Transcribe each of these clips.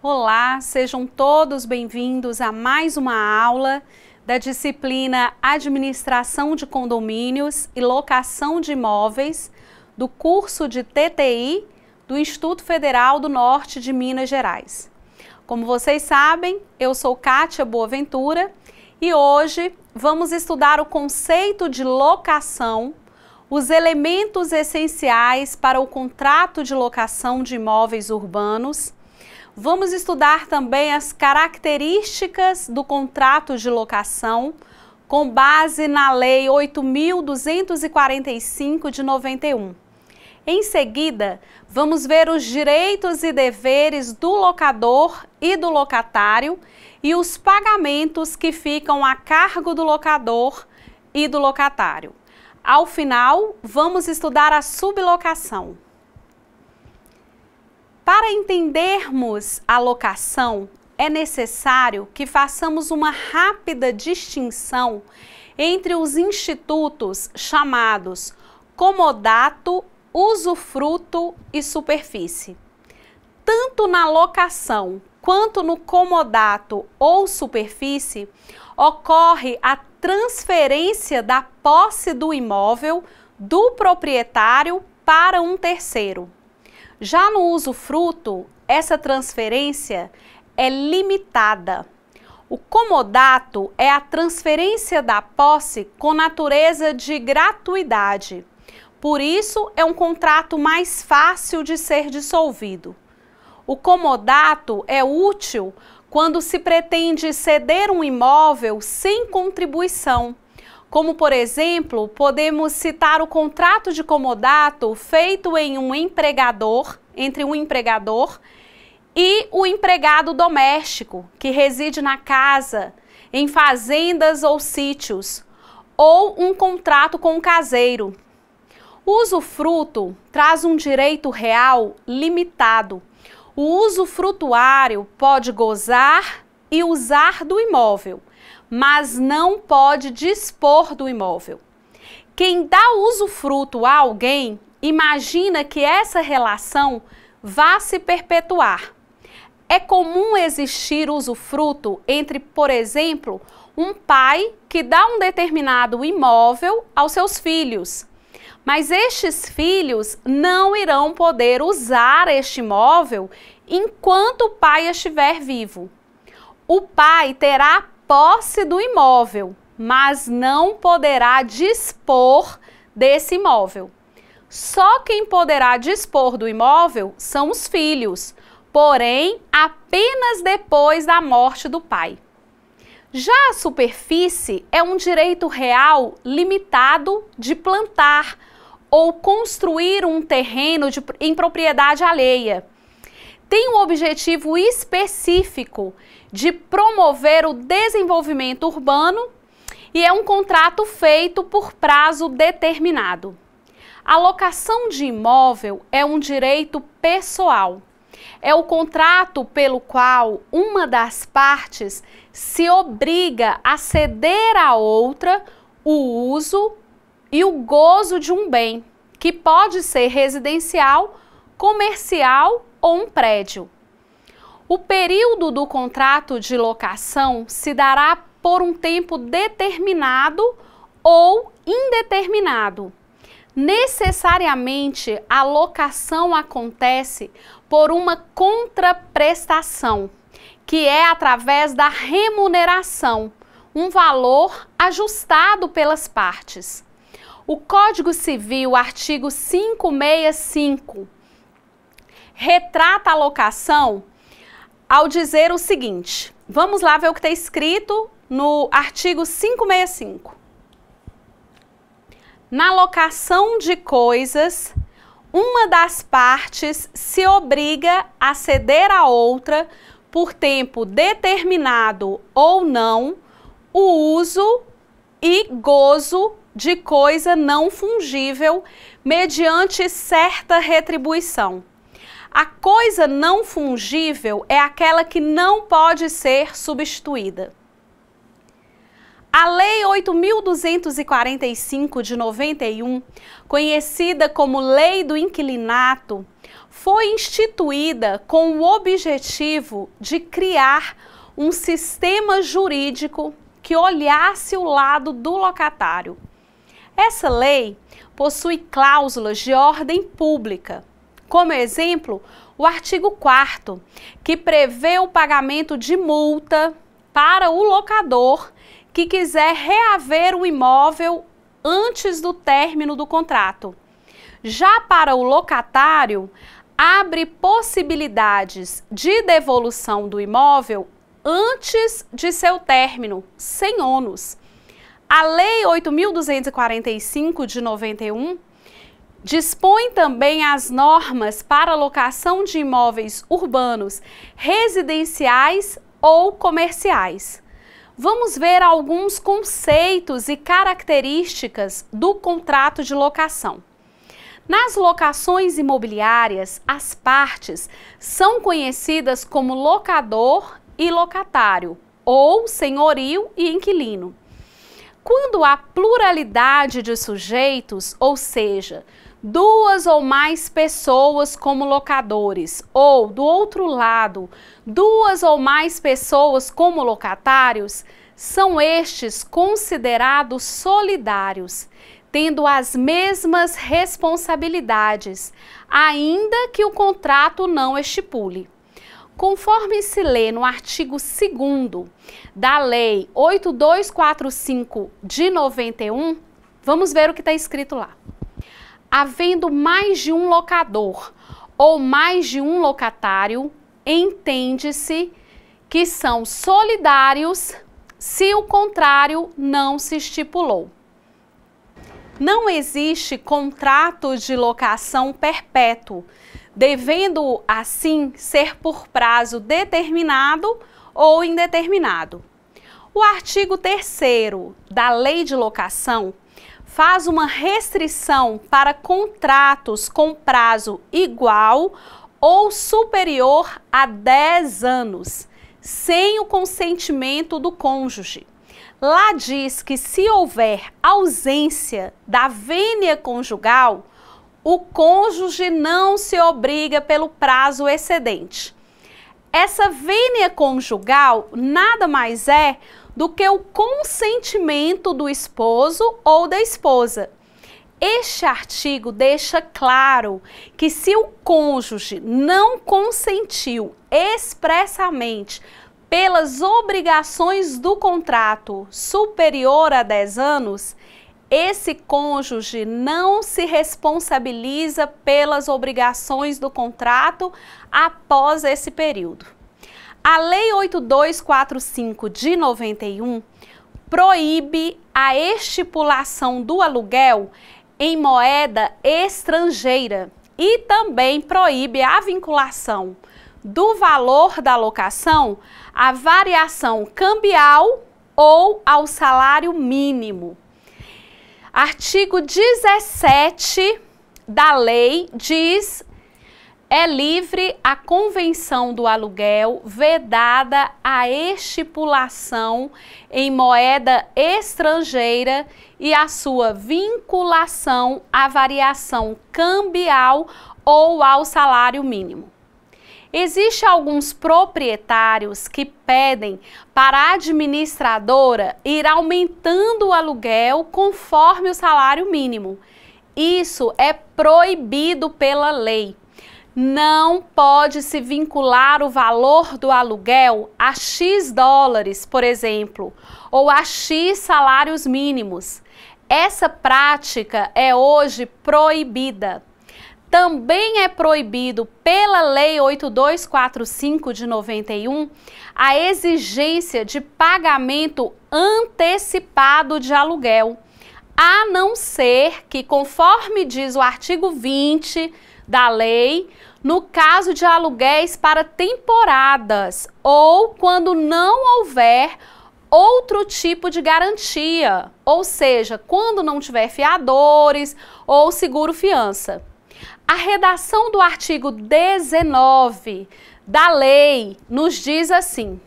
Olá, sejam todos bem-vindos a mais uma aula da disciplina Administração de Condomínios e Locação de Imóveis do curso de TTI do Instituto Federal do Norte de Minas Gerais. Como vocês sabem, eu sou Kátia Boaventura e hoje vamos estudar o conceito de locação, os elementos essenciais para o contrato de locação de imóveis urbanos Vamos estudar também as características do contrato de locação com base na Lei 8.245 de 91. Em seguida, vamos ver os direitos e deveres do locador e do locatário e os pagamentos que ficam a cargo do locador e do locatário. Ao final, vamos estudar a sublocação. Para entendermos a locação, é necessário que façamos uma rápida distinção entre os institutos chamados comodato, usufruto e superfície. Tanto na locação quanto no comodato ou superfície, ocorre a transferência da posse do imóvel do proprietário para um terceiro. Já no usufruto, essa transferência é limitada. O comodato é a transferência da posse com natureza de gratuidade. Por isso, é um contrato mais fácil de ser dissolvido. O comodato é útil quando se pretende ceder um imóvel sem contribuição como, por exemplo, podemos citar o contrato de comodato feito em um empregador, entre um empregador e o empregado doméstico que reside na casa, em fazendas ou sítios, ou um contrato com o um caseiro. O usufruto traz um direito real limitado. O usufrutuário pode gozar e usar do imóvel mas não pode dispor do imóvel. Quem dá usufruto a alguém imagina que essa relação vá se perpetuar. É comum existir usufruto entre, por exemplo, um pai que dá um determinado imóvel aos seus filhos. Mas estes filhos não irão poder usar este imóvel enquanto o pai estiver vivo. O pai terá posse do imóvel, mas não poderá dispor desse imóvel. Só quem poderá dispor do imóvel são os filhos, porém apenas depois da morte do pai. Já a superfície é um direito real limitado de plantar ou construir um terreno de, em propriedade alheia. Tem um objetivo específico de promover o desenvolvimento urbano e é um contrato feito por prazo determinado. A locação de imóvel é um direito pessoal. É o contrato pelo qual uma das partes se obriga a ceder à outra o uso e o gozo de um bem, que pode ser residencial, comercial ou um prédio. O período do contrato de locação se dará por um tempo determinado ou indeterminado. Necessariamente, a locação acontece por uma contraprestação, que é através da remuneração, um valor ajustado pelas partes. O Código Civil, artigo 565, retrata a locação ao dizer o seguinte: vamos lá ver o que está escrito no artigo 565. Na locação de coisas, uma das partes se obriga a ceder à outra por tempo determinado ou não o uso e gozo de coisa não fungível mediante certa retribuição. A coisa não fungível é aquela que não pode ser substituída. A Lei 8.245 de 91, conhecida como Lei do Inquilinato, foi instituída com o objetivo de criar um sistema jurídico que olhasse o lado do locatário. Essa lei possui cláusulas de ordem pública como exemplo, o artigo 4 que prevê o pagamento de multa para o locador que quiser reaver o imóvel antes do término do contrato. Já para o locatário, abre possibilidades de devolução do imóvel antes de seu término, sem ônus. A Lei 8.245 de 91 Dispõe também as normas para locação de imóveis urbanos, residenciais ou comerciais. Vamos ver alguns conceitos e características do contrato de locação. Nas locações imobiliárias, as partes são conhecidas como locador e locatário, ou senhorio e inquilino. Quando há pluralidade de sujeitos, ou seja, duas ou mais pessoas como locadores, ou, do outro lado, duas ou mais pessoas como locatários, são estes considerados solidários, tendo as mesmas responsabilidades, ainda que o contrato não estipule. Conforme se lê no artigo 2 da Lei 8245 de 91, vamos ver o que está escrito lá havendo mais de um locador ou mais de um locatário, entende-se que são solidários se o contrário não se estipulou. Não existe contrato de locação perpétuo, devendo assim ser por prazo determinado ou indeterminado. O artigo 3 da Lei de Locação faz uma restrição para contratos com prazo igual ou superior a 10 anos, sem o consentimento do cônjuge. Lá diz que se houver ausência da vênia conjugal, o cônjuge não se obriga pelo prazo excedente. Essa vênia conjugal nada mais é do que o consentimento do esposo ou da esposa. Este artigo deixa claro que se o cônjuge não consentiu expressamente pelas obrigações do contrato superior a 10 anos, esse cônjuge não se responsabiliza pelas obrigações do contrato após esse período. A Lei 8245 de 91 proíbe a estipulação do aluguel em moeda estrangeira e também proíbe a vinculação do valor da locação à variação cambial ou ao salário mínimo. Artigo 17 da lei diz é livre a convenção do aluguel vedada a estipulação em moeda estrangeira e a sua vinculação à variação cambial ou ao salário mínimo. Existem alguns proprietários que pedem para a administradora ir aumentando o aluguel conforme o salário mínimo. Isso é proibido pela lei não pode se vincular o valor do aluguel a X dólares, por exemplo, ou a X salários mínimos. Essa prática é hoje proibida. Também é proibido pela Lei 8245 de 91 a exigência de pagamento antecipado de aluguel, a não ser que, conforme diz o artigo 20 da lei, no caso de aluguéis para temporadas ou quando não houver outro tipo de garantia, ou seja, quando não tiver fiadores ou seguro fiança. A redação do artigo 19 da lei nos diz assim: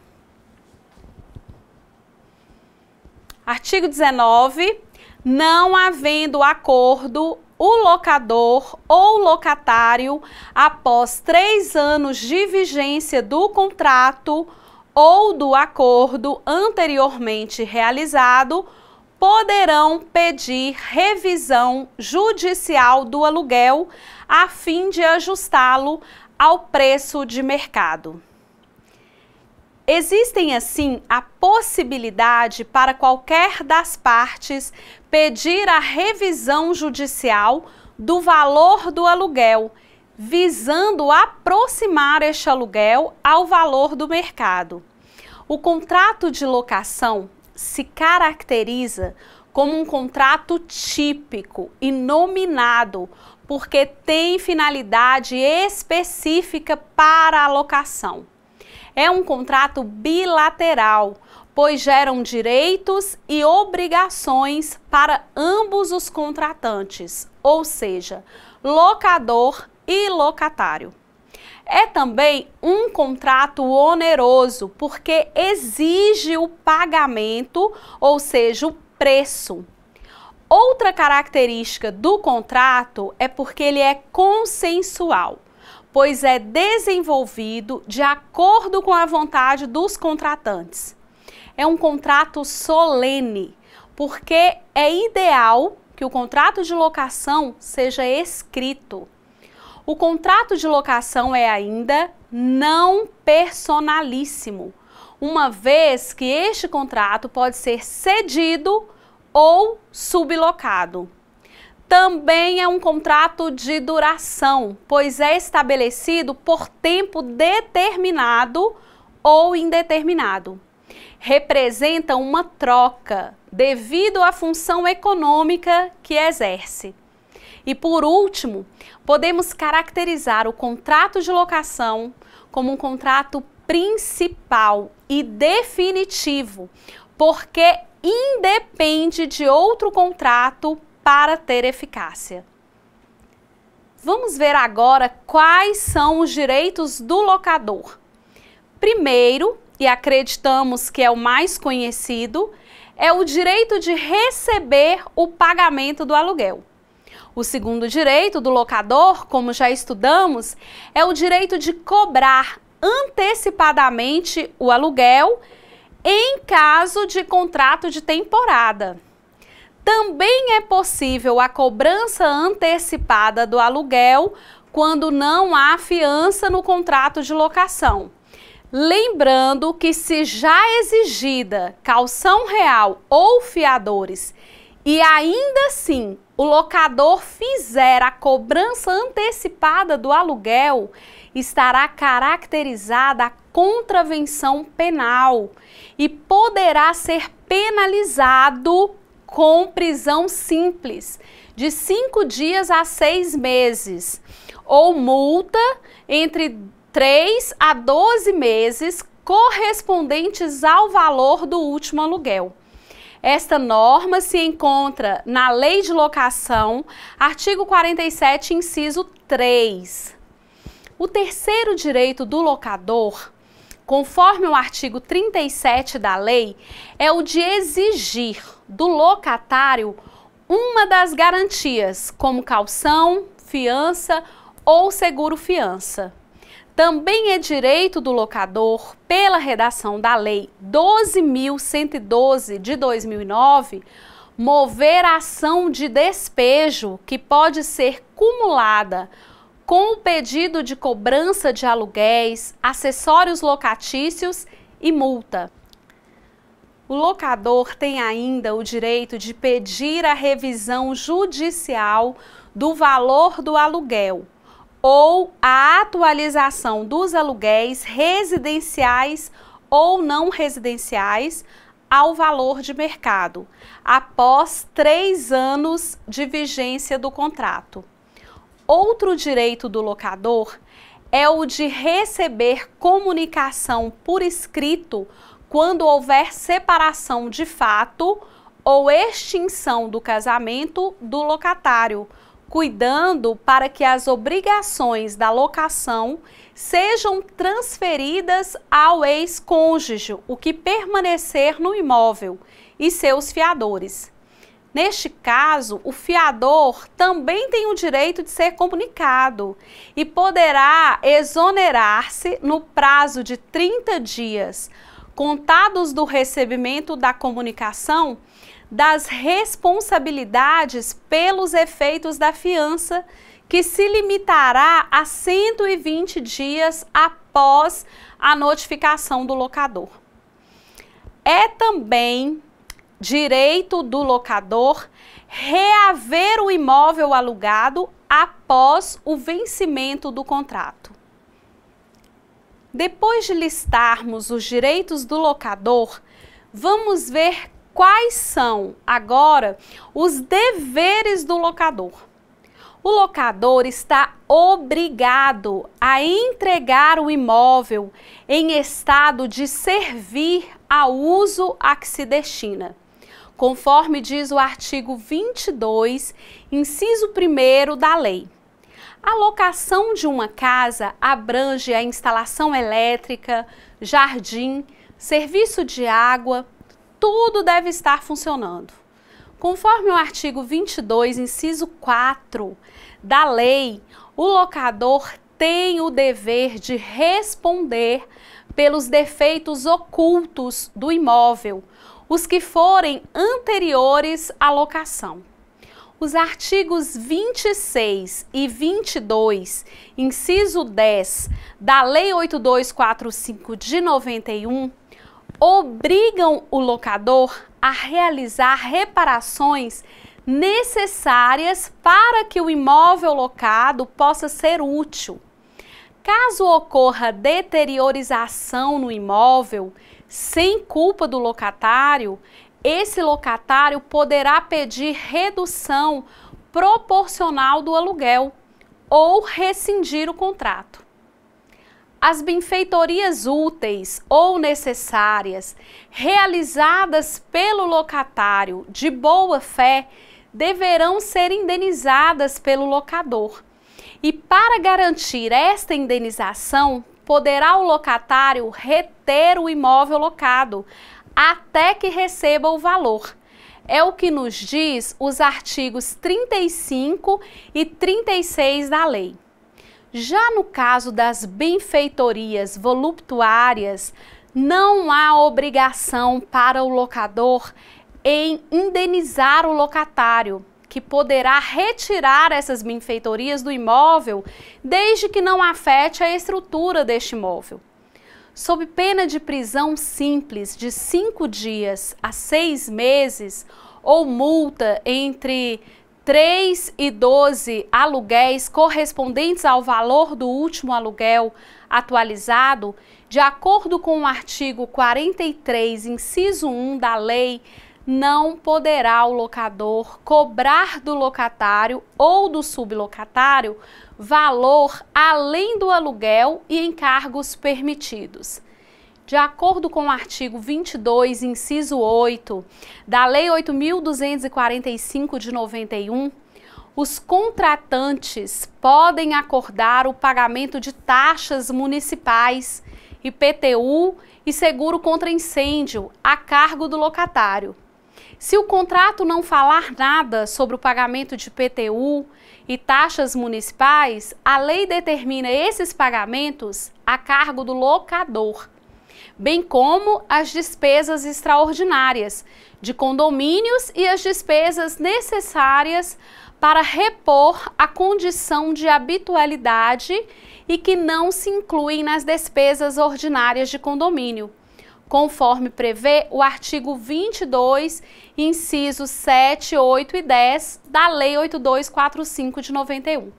Artigo 19. Não havendo acordo o locador ou locatário, após três anos de vigência do contrato ou do acordo anteriormente realizado, poderão pedir revisão judicial do aluguel a fim de ajustá-lo ao preço de mercado. Existem, assim, a possibilidade para qualquer das partes pedir a revisão judicial do valor do aluguel, visando aproximar este aluguel ao valor do mercado. O contrato de locação se caracteriza como um contrato típico e nominado, porque tem finalidade específica para a locação. É um contrato bilateral, pois geram direitos e obrigações para ambos os contratantes, ou seja, locador e locatário. É também um contrato oneroso, porque exige o pagamento, ou seja, o preço. Outra característica do contrato é porque ele é consensual, pois é desenvolvido de acordo com a vontade dos contratantes é um contrato solene, porque é ideal que o contrato de locação seja escrito. O contrato de locação é ainda não personalíssimo, uma vez que este contrato pode ser cedido ou sublocado. Também é um contrato de duração, pois é estabelecido por tempo determinado ou indeterminado representa uma troca devido à função econômica que exerce. E por último, podemos caracterizar o contrato de locação como um contrato principal e definitivo, porque independe de outro contrato para ter eficácia. Vamos ver agora quais são os direitos do locador. Primeiro, e acreditamos que é o mais conhecido, é o direito de receber o pagamento do aluguel. O segundo direito do locador, como já estudamos, é o direito de cobrar antecipadamente o aluguel em caso de contrato de temporada. Também é possível a cobrança antecipada do aluguel quando não há fiança no contrato de locação. Lembrando que se já exigida calção real ou fiadores e ainda assim o locador fizer a cobrança antecipada do aluguel, estará caracterizada a contravenção penal e poderá ser penalizado com prisão simples de cinco dias a seis meses ou multa entre 3 a 12 meses correspondentes ao valor do último aluguel. Esta norma se encontra na Lei de Locação, artigo 47, inciso 3. O terceiro direito do locador, conforme o artigo 37 da lei, é o de exigir do locatário uma das garantias, como calção, fiança ou seguro-fiança. Também é direito do locador, pela redação da Lei 12.112 de 2009, mover a ação de despejo que pode ser cumulada com o pedido de cobrança de aluguéis, acessórios locatícios e multa. O locador tem ainda o direito de pedir a revisão judicial do valor do aluguel, ou a atualização dos aluguéis residenciais ou não residenciais ao valor de mercado, após três anos de vigência do contrato. Outro direito do locador é o de receber comunicação por escrito quando houver separação de fato ou extinção do casamento do locatário cuidando para que as obrigações da locação sejam transferidas ao ex-cônjuge, o que permanecer no imóvel, e seus fiadores. Neste caso, o fiador também tem o direito de ser comunicado e poderá exonerar-se no prazo de 30 dias contados do recebimento da comunicação das responsabilidades pelos efeitos da fiança, que se limitará a 120 dias após a notificação do locador. É também direito do locador reaver o imóvel alugado após o vencimento do contrato. Depois de listarmos os direitos do locador, vamos ver quais são agora os deveres do locador. O locador está obrigado a entregar o imóvel em estado de servir ao uso a que se destina, conforme diz o artigo 22, inciso 1 da lei. A locação de uma casa abrange a instalação elétrica, jardim, serviço de água, tudo deve estar funcionando. Conforme o artigo 22, inciso 4 da lei, o locador tem o dever de responder pelos defeitos ocultos do imóvel, os que forem anteriores à locação. Os artigos 26 e 22, inciso 10 da Lei 8245 de 91, obrigam o locador a realizar reparações necessárias para que o imóvel locado possa ser útil. Caso ocorra deteriorização no imóvel, sem culpa do locatário, esse locatário poderá pedir redução proporcional do aluguel ou rescindir o contrato. As benfeitorias úteis ou necessárias realizadas pelo locatário de boa fé deverão ser indenizadas pelo locador. E para garantir esta indenização, poderá o locatário reter o imóvel locado, até que receba o valor. É o que nos diz os artigos 35 e 36 da lei. Já no caso das benfeitorias voluptuárias, não há obrigação para o locador em indenizar o locatário, que poderá retirar essas benfeitorias do imóvel desde que não afete a estrutura deste imóvel sob pena de prisão simples de cinco dias a seis meses ou multa entre 3 e 12 aluguéis correspondentes ao valor do último aluguel atualizado, de acordo com o artigo 43, inciso 1 da lei, não poderá o locador cobrar do locatário ou do sublocatário valor além do aluguel e encargos permitidos. De acordo com o artigo 22, inciso 8 da Lei 8.245 de 91, os contratantes podem acordar o pagamento de taxas municipais, IPTU e seguro contra incêndio a cargo do locatário. Se o contrato não falar nada sobre o pagamento de IPTU e taxas municipais, a lei determina esses pagamentos a cargo do locador, bem como as despesas extraordinárias de condomínios e as despesas necessárias para repor a condição de habitualidade e que não se incluem nas despesas ordinárias de condomínio conforme prevê o artigo 22, incisos 7, 8 e 10 da Lei 8245 de 91.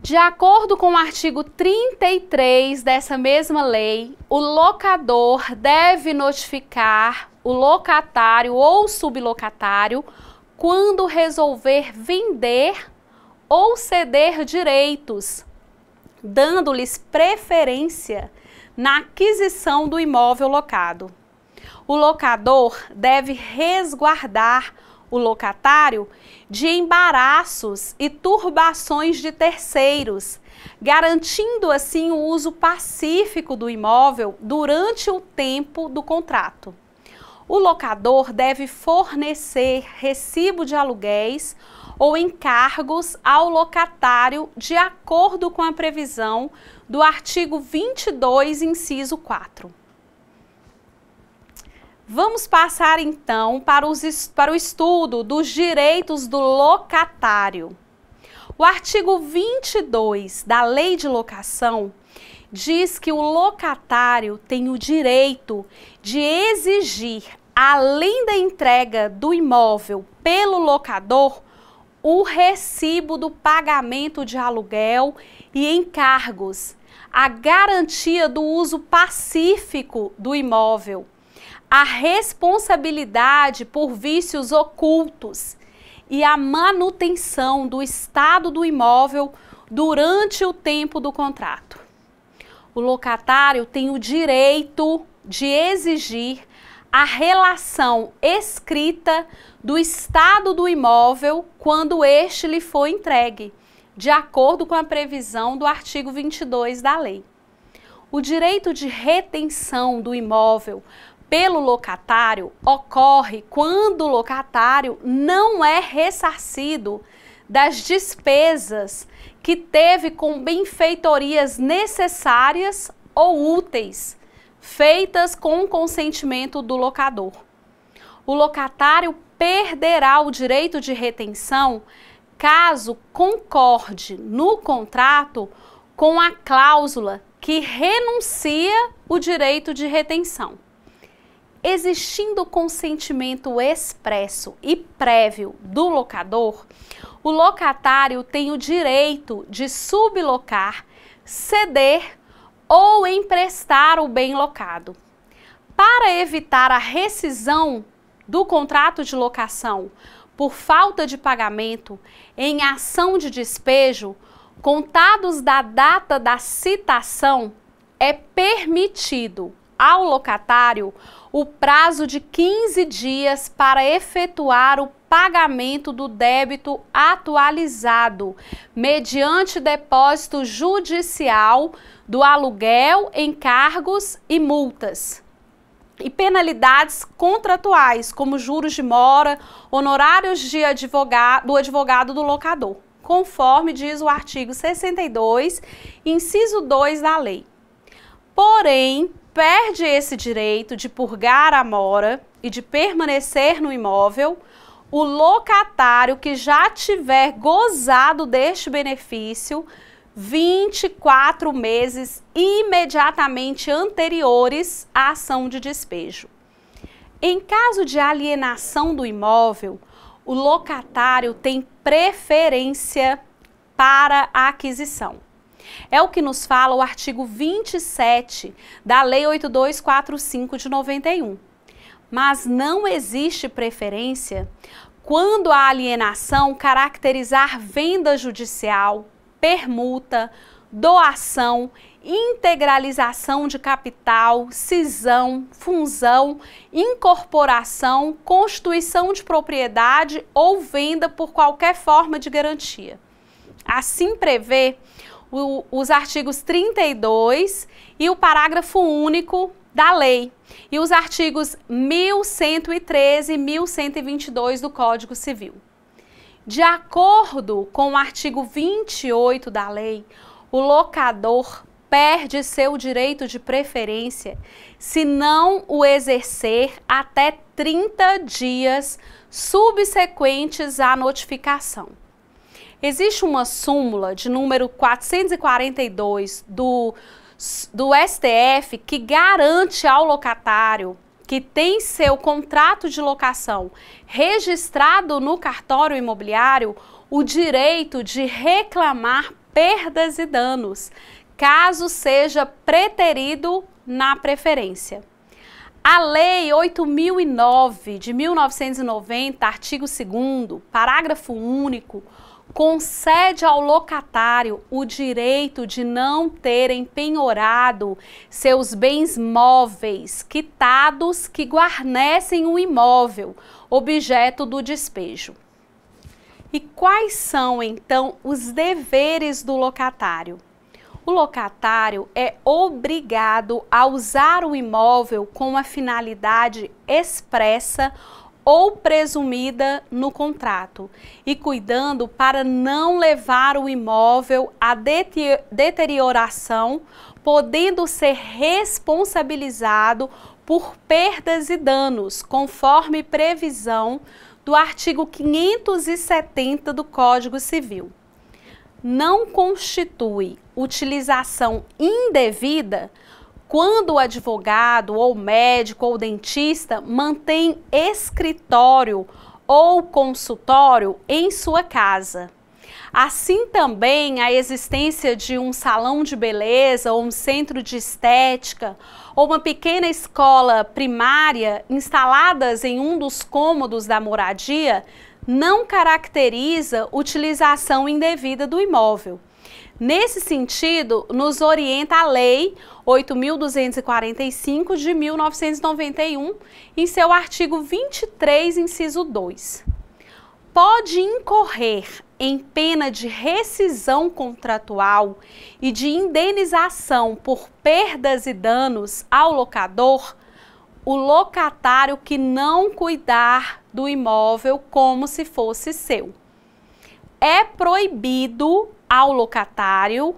De acordo com o artigo 33 dessa mesma lei, o locador deve notificar o locatário ou sublocatário quando resolver vender ou ceder direitos, dando-lhes preferência na aquisição do imóvel locado. O locador deve resguardar o locatário de embaraços e turbações de terceiros, garantindo assim o uso pacífico do imóvel durante o tempo do contrato. O locador deve fornecer recibo de aluguéis ou encargos ao locatário de acordo com a previsão do artigo 22, inciso 4. Vamos passar então para, os, para o estudo dos direitos do locatário. O artigo 22 da Lei de Locação diz que o locatário tem o direito de exigir, além da entrega do imóvel pelo locador, o recibo do pagamento de aluguel e encargos, a garantia do uso pacífico do imóvel, a responsabilidade por vícios ocultos e a manutenção do estado do imóvel durante o tempo do contrato. O locatário tem o direito de exigir a relação escrita do estado do imóvel quando este lhe for entregue, de acordo com a previsão do artigo 22 da lei. O direito de retenção do imóvel pelo locatário ocorre quando o locatário não é ressarcido das despesas que teve com benfeitorias necessárias ou úteis, feitas com o consentimento do locador. O locatário perderá o direito de retenção caso concorde no contrato com a cláusula que renuncia o direito de retenção. Existindo consentimento expresso e prévio do locador, o locatário tem o direito de sublocar, ceder ou emprestar o bem locado. Para evitar a rescisão do contrato de locação por falta de pagamento em ação de despejo, contados da data da citação, é permitido ao locatário o prazo de 15 dias para efetuar o pagamento do débito atualizado, mediante depósito judicial do aluguel, encargos e multas e penalidades contratuais, como juros de mora, honorários de advogado, do advogado do locador, conforme diz o artigo 62, inciso 2 da lei. Porém, perde esse direito de purgar a mora e de permanecer no imóvel o locatário que já tiver gozado deste benefício 24 meses imediatamente anteriores à ação de despejo. Em caso de alienação do imóvel, o locatário tem preferência para a aquisição. É o que nos fala o artigo 27 da Lei 8245 de 91. Mas não existe preferência quando a alienação caracterizar venda judicial, permuta, doação, integralização de capital, cisão, fusão, incorporação, constituição de propriedade ou venda por qualquer forma de garantia. Assim prevê o, os artigos 32 e o parágrafo único da lei e os artigos 1113 e 1122 do Código Civil. De acordo com o artigo 28 da lei, o locador perde seu direito de preferência se não o exercer até 30 dias subsequentes à notificação. Existe uma súmula de número 442 do, do STF que garante ao locatário que tem seu contrato de locação registrado no cartório imobiliário o direito de reclamar perdas e danos, caso seja preterido na preferência. A Lei 8009 de 1990, artigo 2, parágrafo único, concede ao locatário o direito de não ter empenhorado seus bens móveis quitados que guarnecem o imóvel, objeto do despejo. E quais são então os deveres do locatário? O locatário é obrigado a usar o imóvel com a finalidade expressa ou presumida no contrato e cuidando para não levar o imóvel à deterioração, podendo ser responsabilizado por perdas e danos, conforme previsão do artigo 570 do Código Civil. Não constitui utilização indevida quando o advogado ou médico ou dentista mantém escritório ou consultório em sua casa. Assim também a existência de um salão de beleza ou um centro de estética ou uma pequena escola primária instaladas em um dos cômodos da moradia não caracteriza utilização indevida do imóvel. Nesse sentido, nos orienta a Lei 8.245 de 1991, em seu artigo 23, inciso 2. Pode incorrer em pena de rescisão contratual e de indenização por perdas e danos ao locador o locatário que não cuidar do imóvel como se fosse seu. É proibido ao locatário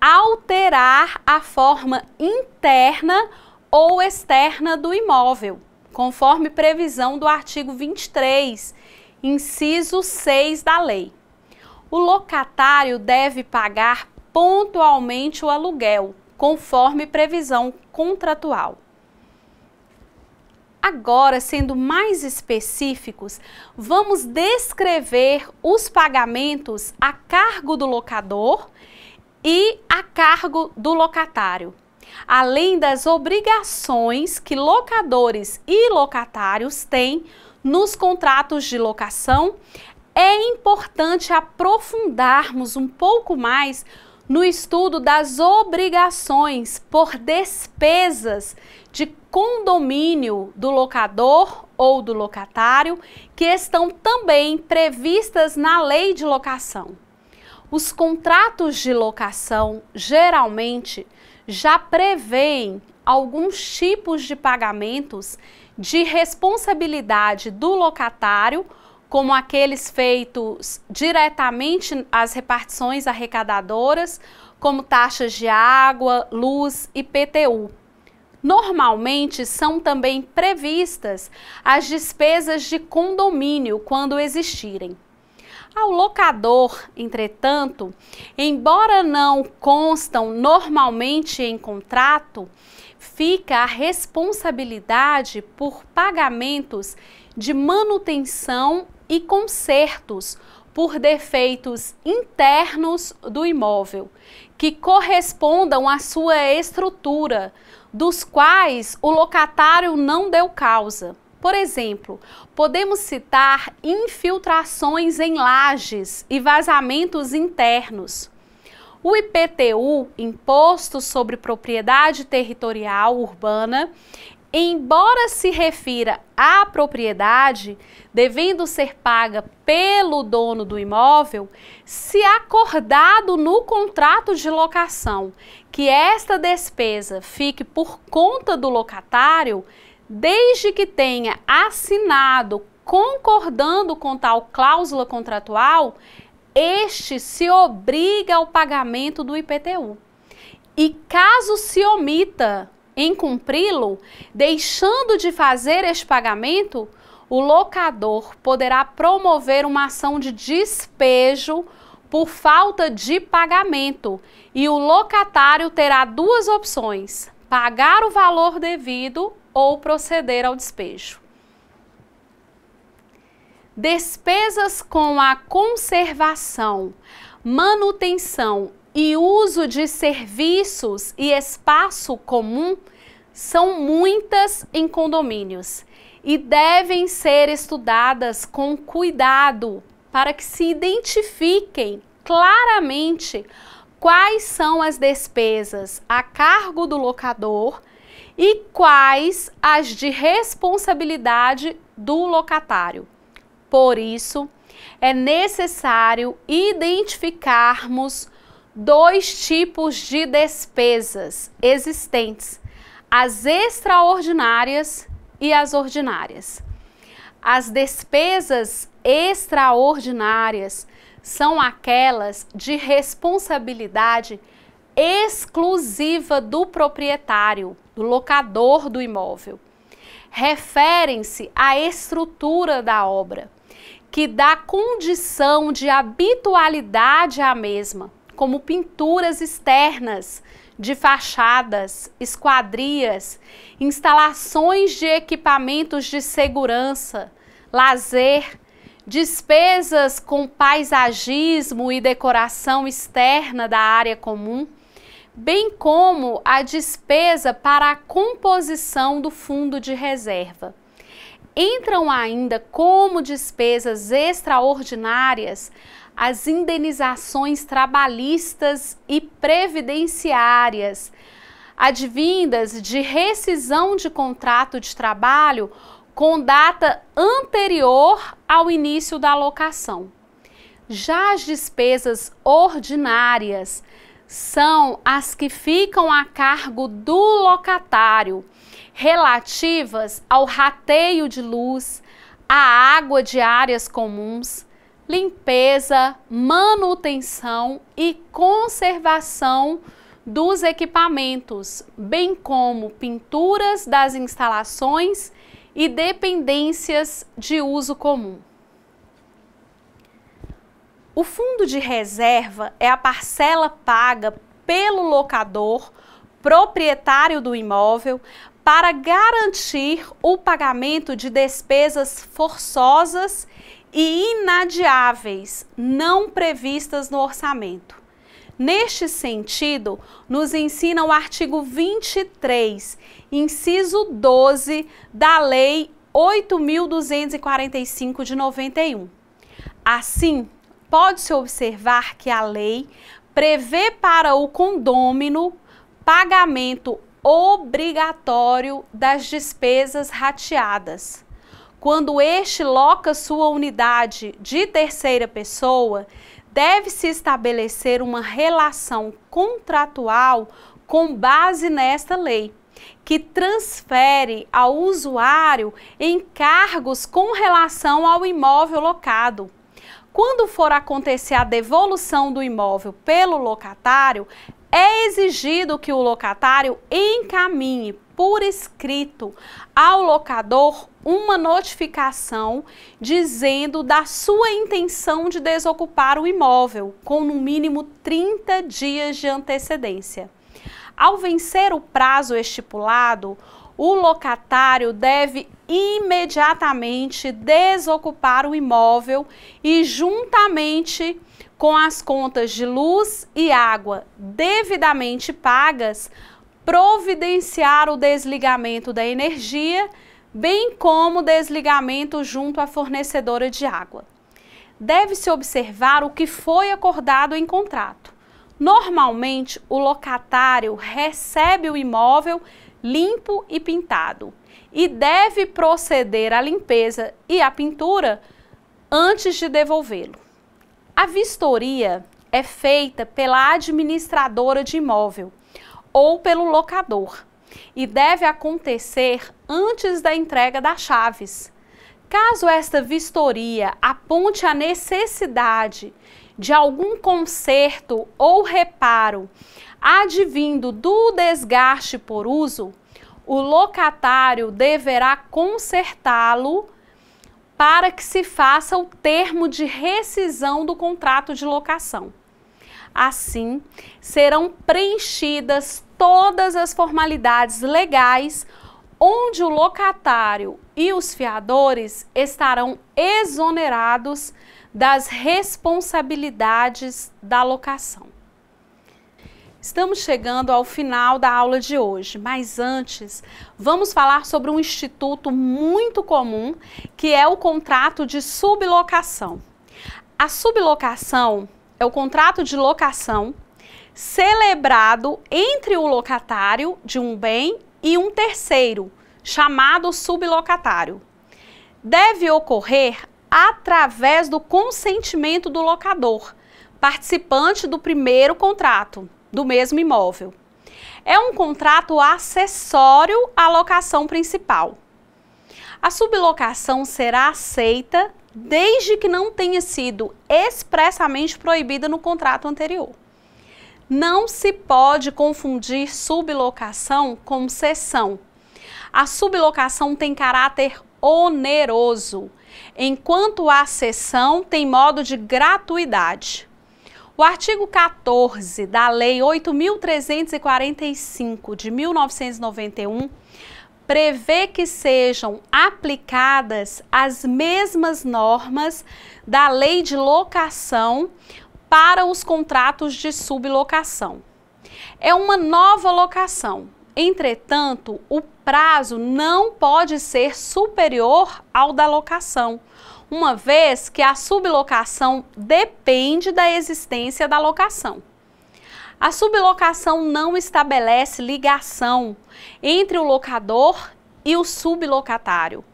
alterar a forma interna ou externa do imóvel, conforme previsão do artigo 23, inciso 6 da lei. O locatário deve pagar pontualmente o aluguel, conforme previsão contratual. Agora, sendo mais específicos, vamos descrever os pagamentos a cargo do locador e a cargo do locatário, além das obrigações que locadores e locatários têm nos contratos de locação, é importante aprofundarmos um pouco mais no estudo das obrigações por despesas de condomínio do locador ou do locatário, que estão também previstas na lei de locação. Os contratos de locação geralmente já prevêem alguns tipos de pagamentos de responsabilidade do locatário, como aqueles feitos diretamente às repartições arrecadadoras, como taxas de água, luz e PTU Normalmente são também previstas as despesas de condomínio quando existirem. Ao locador, entretanto, embora não constam normalmente em contrato, fica a responsabilidade por pagamentos de manutenção e consertos por defeitos internos do imóvel, que correspondam à sua estrutura, dos quais o locatário não deu causa. Por exemplo, podemos citar infiltrações em lajes e vazamentos internos. O IPTU, Imposto sobre Propriedade Territorial Urbana, embora se refira à propriedade, devendo ser paga pelo dono do imóvel, se acordado no contrato de locação que esta despesa fique por conta do locatário, desde que tenha assinado concordando com tal cláusula contratual, este se obriga ao pagamento do IPTU. E caso se omita em cumpri-lo, deixando de fazer este pagamento, o locador poderá promover uma ação de despejo por falta de pagamento e o locatário terá duas opções: pagar o valor devido ou proceder ao despejo. Despesas com a conservação, manutenção e uso de serviços e espaço comum são muitas em condomínios e devem ser estudadas com cuidado para que se identifiquem claramente quais são as despesas a cargo do locador e quais as de responsabilidade do locatário. Por isso, é necessário identificarmos dois tipos de despesas existentes: as extraordinárias e as ordinárias. As despesas extraordinárias são aquelas de responsabilidade exclusiva do proprietário, do locador do imóvel. Referem-se à estrutura da obra, que dá condição de habitualidade à mesma, como pinturas externas, de fachadas, esquadrias, instalações de equipamentos de segurança, lazer, despesas com paisagismo e decoração externa da área comum, bem como a despesa para a composição do fundo de reserva. Entram ainda como despesas extraordinárias as indenizações trabalhistas e previdenciárias, advindas de rescisão de contrato de trabalho com data anterior ao início da locação. Já as despesas ordinárias são as que ficam a cargo do locatário, relativas ao rateio de luz, à água de áreas comuns, limpeza, manutenção e conservação dos equipamentos, bem como pinturas das instalações e dependências de uso comum. O fundo de reserva é a parcela paga pelo locador, proprietário do imóvel, para garantir o pagamento de despesas forçosas e inadiáveis não previstas no orçamento. Neste sentido, nos ensina o artigo 23, inciso 12 da Lei 8.245 de 91. Assim, pode-se observar que a lei prevê para o condômino pagamento obrigatório das despesas rateadas. Quando este loca sua unidade de terceira pessoa, deve-se estabelecer uma relação contratual com base nesta lei que transfere ao usuário encargos com relação ao imóvel locado. Quando for acontecer a devolução do imóvel pelo locatário, é exigido que o locatário encaminhe por escrito ao locador uma notificação dizendo da sua intenção de desocupar o imóvel, com no mínimo 30 dias de antecedência. Ao vencer o prazo estipulado, o locatário deve imediatamente desocupar o imóvel e, juntamente com as contas de luz e água devidamente pagas, providenciar o desligamento da energia, bem como o desligamento junto à fornecedora de água. Deve-se observar o que foi acordado em contrato. Normalmente, o locatário recebe o imóvel limpo e pintado e deve proceder à limpeza e à pintura antes de devolvê-lo. A vistoria é feita pela administradora de imóvel ou pelo locador e deve acontecer antes da entrega das chaves. Caso esta vistoria aponte a necessidade de algum conserto ou reparo advindo do desgaste por uso, o locatário deverá consertá-lo para que se faça o termo de rescisão do contrato de locação. Assim, serão preenchidas todas as formalidades legais onde o locatário e os fiadores estarão exonerados das responsabilidades da locação. Estamos chegando ao final da aula de hoje, mas antes vamos falar sobre um instituto muito comum que é o contrato de sublocação. A sublocação é o contrato de locação celebrado entre o locatário de um bem e um terceiro, chamado sublocatário. Deve ocorrer através do consentimento do locador, participante do primeiro contrato do mesmo imóvel. É um contrato acessório à locação principal. A sublocação será aceita desde que não tenha sido expressamente proibida no contrato anterior. Não se pode confundir sublocação com cessão. A sublocação tem caráter oneroso, enquanto a cessão tem modo de gratuidade. O artigo 14 da Lei 8.345 de 1991 prevê que sejam aplicadas as mesmas normas da Lei de Locação para os contratos de sublocação. É uma nova locação, entretanto, o prazo não pode ser superior ao da locação, uma vez que a sublocação depende da existência da locação. A sublocação não estabelece ligação entre o locador e o sublocatário,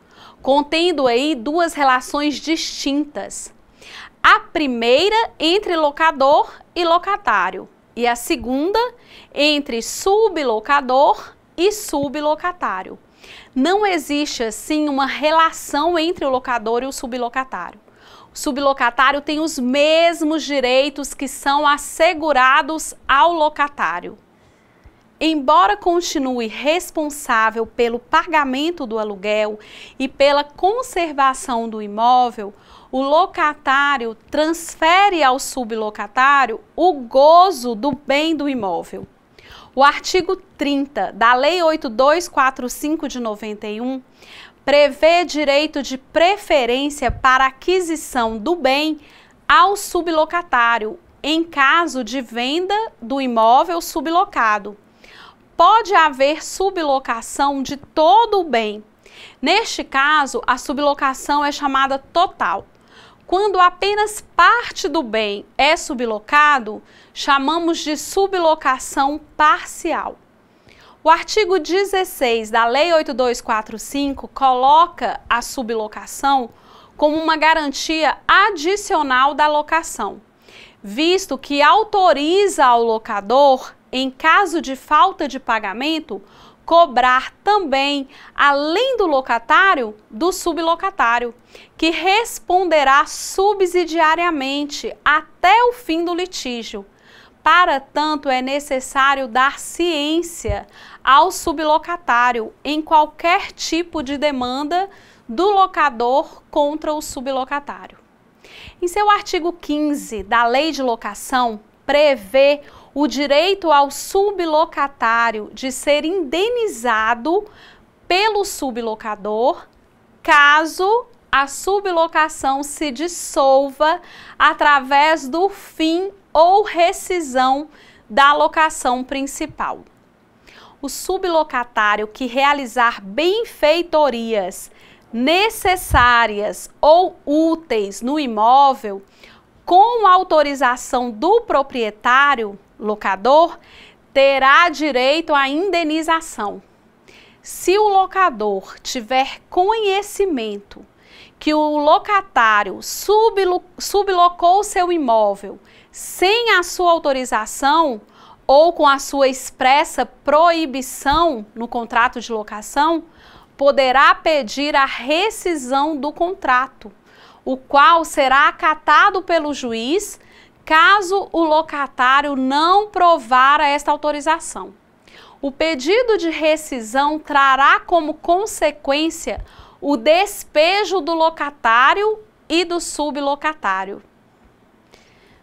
contendo aí duas relações distintas. A primeira entre locador e locatário e a segunda entre sublocador e sublocatário. Não existe assim uma relação entre o locador e o sublocatário. O sublocatário tem os mesmos direitos que são assegurados ao locatário. Embora continue responsável pelo pagamento do aluguel e pela conservação do imóvel, o locatário transfere ao sublocatário o gozo do bem do imóvel. O artigo 30 da Lei 8245 de 91 prevê direito de preferência para aquisição do bem ao sublocatário em caso de venda do imóvel sublocado. Pode haver sublocação de todo o bem. Neste caso, a sublocação é chamada total. Quando apenas parte do bem é sublocado, chamamos de sublocação parcial. O artigo 16 da Lei 8245 coloca a sublocação como uma garantia adicional da locação, visto que autoriza ao locador, em caso de falta de pagamento, cobrar também, além do locatário, do sublocatário, que responderá subsidiariamente até o fim do litígio. Para tanto, é necessário dar ciência ao sublocatário em qualquer tipo de demanda do locador contra o sublocatário. Em seu artigo 15 da Lei de Locação, prevê o direito ao sublocatário de ser indenizado pelo sublocador caso a sublocação se dissolva através do fim ou rescisão da locação principal. O sublocatário que realizar benfeitorias necessárias ou úteis no imóvel, com autorização do proprietário, locador terá direito à indenização. Se o locador tiver conhecimento que o locatário sublocou seu imóvel sem a sua autorização ou com a sua expressa proibição no contrato de locação, poderá pedir a rescisão do contrato, o qual será acatado pelo juiz caso o locatário não provar esta autorização. O pedido de rescisão trará como consequência o despejo do locatário e do sublocatário.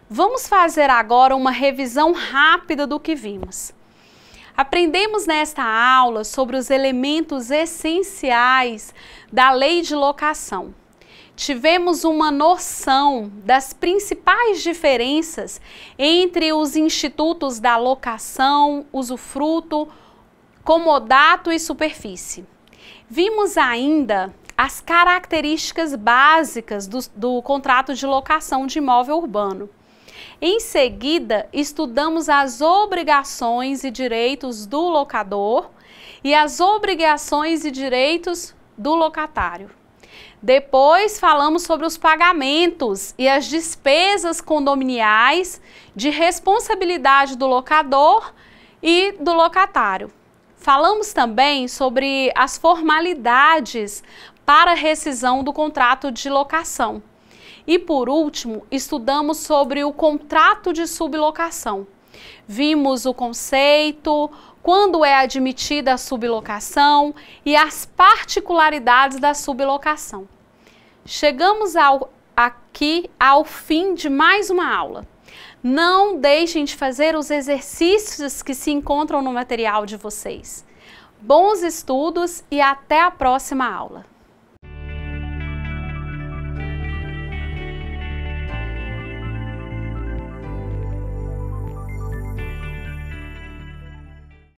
Vamos fazer agora uma revisão rápida do que vimos. Aprendemos nesta aula sobre os elementos essenciais da lei de locação tivemos uma noção das principais diferenças entre os institutos da locação, usufruto, comodato e superfície. Vimos ainda as características básicas do, do contrato de locação de imóvel urbano. Em seguida, estudamos as obrigações e direitos do locador e as obrigações e direitos do locatário. Depois falamos sobre os pagamentos e as despesas condominiais de responsabilidade do locador e do locatário. Falamos também sobre as formalidades para rescisão do contrato de locação. E por último, estudamos sobre o contrato de sublocação. Vimos o conceito, quando é admitida a sublocação e as particularidades da sublocação. Chegamos ao, aqui ao fim de mais uma aula. Não deixem de fazer os exercícios que se encontram no material de vocês. Bons estudos e até a próxima aula!